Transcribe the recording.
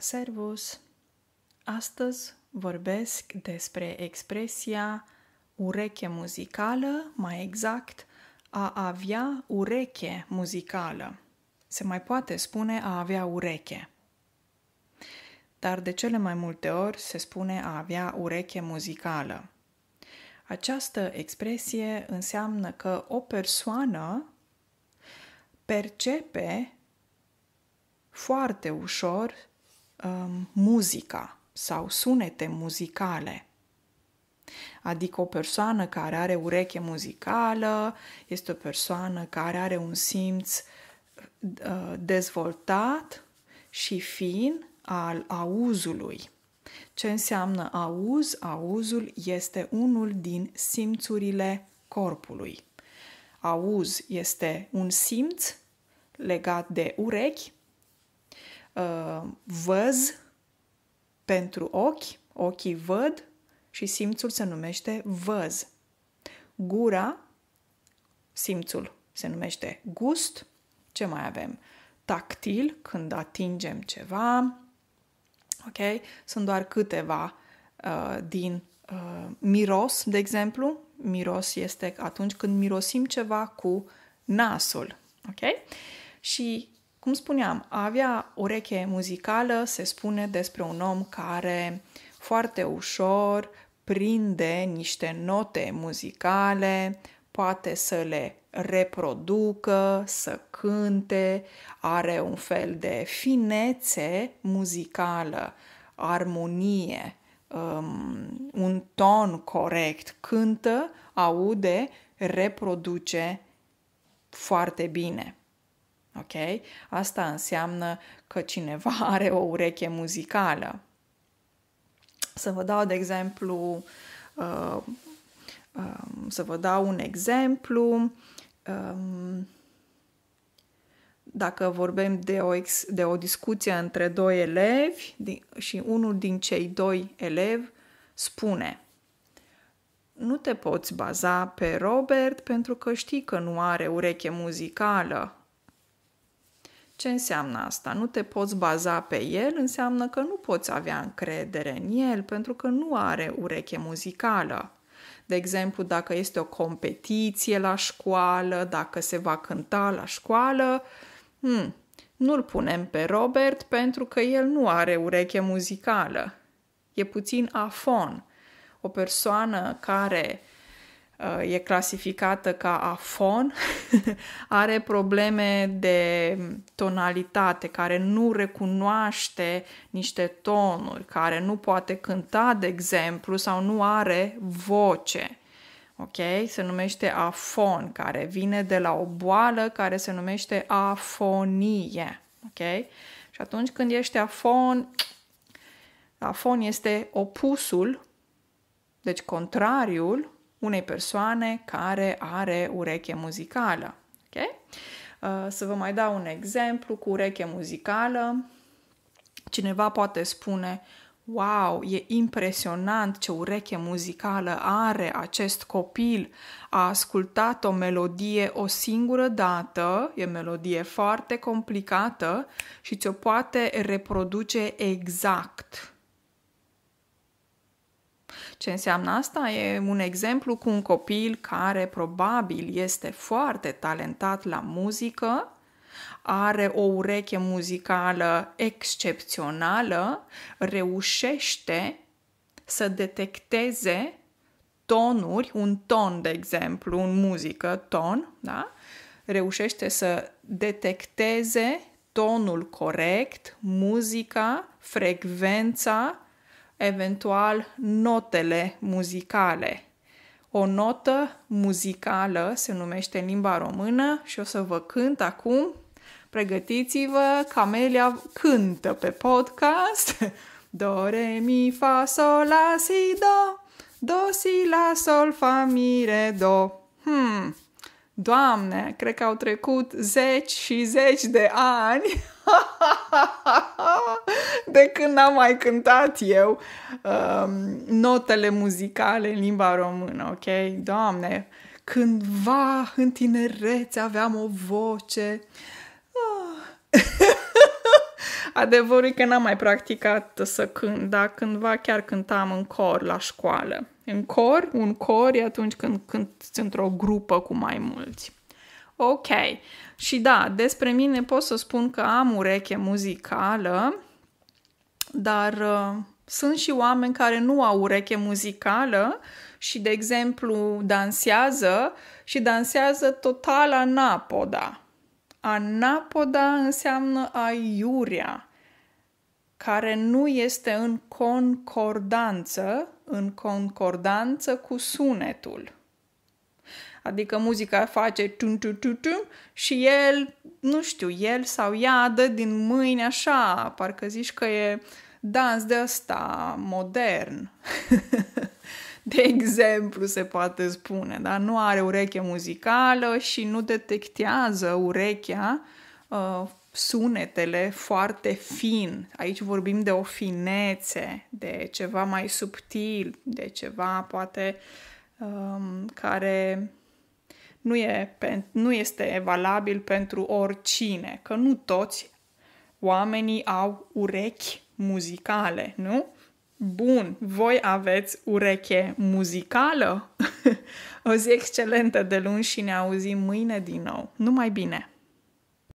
Servus! Astăzi vorbesc despre expresia ureche muzicală, mai exact, a avea ureche muzicală. Se mai poate spune a avea ureche. Dar de cele mai multe ori se spune a avea ureche muzicală. Această expresie înseamnă că o persoană percepe foarte ușor um, muzica sau sunete muzicale. Adică o persoană care are ureche muzicală este o persoană care are un simț uh, dezvoltat și fin al auzului. Ce înseamnă auz? Auzul este unul din simțurile corpului. Auz este un simț legat de urechi Uh, văz pentru ochi, ochii văd și simțul se numește văz. Gura, simțul se numește gust. Ce mai avem? Tactil, când atingem ceva. Ok? Sunt doar câteva uh, din uh, miros, de exemplu. Miros este atunci când mirosim ceva cu nasul. Ok? Și cum spuneam, a avea ureche muzicală se spune despre un om care foarte ușor prinde niște note muzicale, poate să le reproducă, să cânte, are un fel de finețe muzicală, armonie, um, un ton corect, cântă, aude, reproduce foarte bine. Ok? Asta înseamnă că cineva are o ureche muzicală. Să vă dau, de exemplu, uh, uh, să vă dau un exemplu. Um, dacă vorbim de o, ex, de o discuție între doi elevi din, și unul din cei doi elevi spune nu te poți baza pe Robert pentru că știi că nu are ureche muzicală. Ce înseamnă asta? Nu te poți baza pe el, înseamnă că nu poți avea încredere în el pentru că nu are ureche muzicală. De exemplu, dacă este o competiție la școală, dacă se va cânta la școală, hmm, nu-l punem pe Robert pentru că el nu are ureche muzicală. E puțin afon. O persoană care e clasificată ca afon, are probleme de tonalitate, care nu recunoaște niște tonuri, care nu poate cânta, de exemplu, sau nu are voce. Ok? Se numește afon, care vine de la o boală care se numește afonie. Ok? Și atunci când ești afon, afon este opusul, deci contrariul unei persoane care are ureche muzicală. Ok? Uh, să vă mai dau un exemplu cu ureche muzicală. Cineva poate spune, wow, e impresionant ce ureche muzicală are acest copil. A ascultat o melodie o singură dată, e melodie foarte complicată și ți-o poate reproduce exact. Ce înseamnă asta? E un exemplu cu un copil care probabil este foarte talentat la muzică, are o ureche muzicală excepțională, reușește să detecteze tonuri, un ton, de exemplu, în muzică, ton, da? reușește să detecteze tonul corect, muzica, frecvența eventual notele muzicale. O notă muzicală se numește în limba română și o să vă cânt acum. Pregătiți-vă, Camelia cântă pe podcast. Do, re, mi, fa, sol, la, si, do. Do, si, la, sol, fa, mi, re, do. Hmm. Doamne, cred că au trecut zeci și zeci de ani de când n am mai cântat eu um, notele muzicale în limba română, ok? Doamne, cândva în tinerețe aveam o voce uh, Adevărul e că n-am mai practicat să cânt, dar cândva chiar cântam în cor la școală. În cor, un cor e atunci când cânt într-o grupă cu mai mulți. Ok. Și da, despre mine pot să spun că am ureche muzicală, dar uh, sunt și oameni care nu au ureche muzicală și, de exemplu, dansează și dansează total anapoda. Anapoda înseamnă aiurea, care nu este în concordanță, în concordanță cu sunetul. Adică muzica face tun tun tun tun și el, nu știu, el sau ea dă din mâini așa, parcă zici că e dans de ăsta modern. de exemplu se poate spune, da? nu are ureche muzicală și nu detectează urechea uh, sunetele foarte fin. Aici vorbim de o finețe, de ceva mai subtil, de ceva poate um, care nu, e, nu este valabil pentru oricine, că nu toți oamenii au urechi muzicale, nu? Bun, voi aveți ureche muzicală? o zi excelentă de luni și ne auzim mâine din nou. Numai bine!